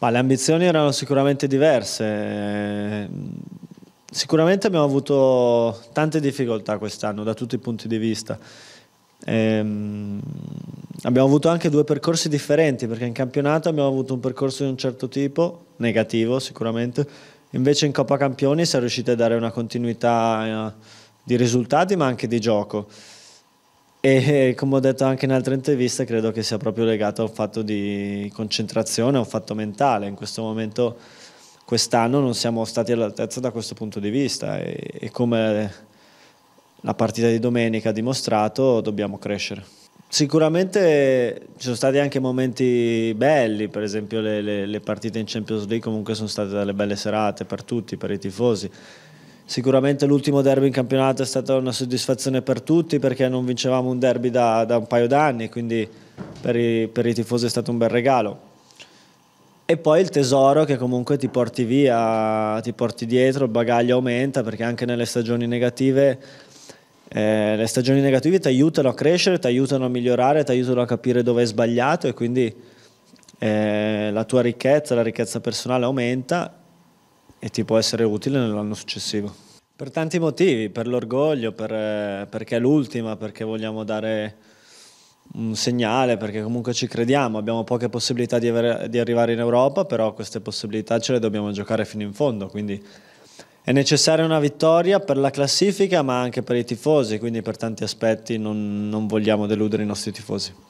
Ma le ambizioni erano sicuramente diverse. Sicuramente abbiamo avuto tante difficoltà quest'anno da tutti i punti di vista. Ehm, abbiamo avuto anche due percorsi differenti perché in campionato abbiamo avuto un percorso di un certo tipo, negativo sicuramente, invece in Coppa Campioni si è riusciti a dare una continuità eh, di risultati ma anche di gioco e eh, come ho detto anche in altre interviste credo che sia proprio legato a un fatto di concentrazione, a un fatto mentale. In questo momento, quest'anno non siamo stati all'altezza da questo punto di vista e, e come la partita di domenica ha dimostrato dobbiamo crescere. Sicuramente ci sono stati anche momenti belli, per esempio le, le, le partite in Champions League comunque sono state delle belle serate per tutti, per i tifosi. Sicuramente l'ultimo derby in campionato è stata una soddisfazione per tutti perché non vincevamo un derby da, da un paio d'anni, quindi per i, per i, tifosi è stato un bel regalo. E poi il tesoro che comunque ti porti via, ti porti dietro, il bagaglio aumenta perché anche nelle stagioni negative, eh, le stagioni negative ti aiutano a crescere, ti aiutano a migliorare, ti aiutano a capire dove hai sbagliato e quindi eh, la tua ricchezza, la ricchezza personale aumenta e ti può essere utile nell'anno successivo. Per tanti motivi, per l'orgoglio, per, eh, perché è l'ultima, perché vogliamo dare un segnale, perché comunque ci crediamo, abbiamo poche possibilità di, avere, di arrivare in Europa, però queste possibilità ce le dobbiamo giocare fino in fondo, quindi è necessaria una vittoria per la classifica ma anche per i tifosi, quindi per tanti aspetti non, non vogliamo deludere i nostri tifosi.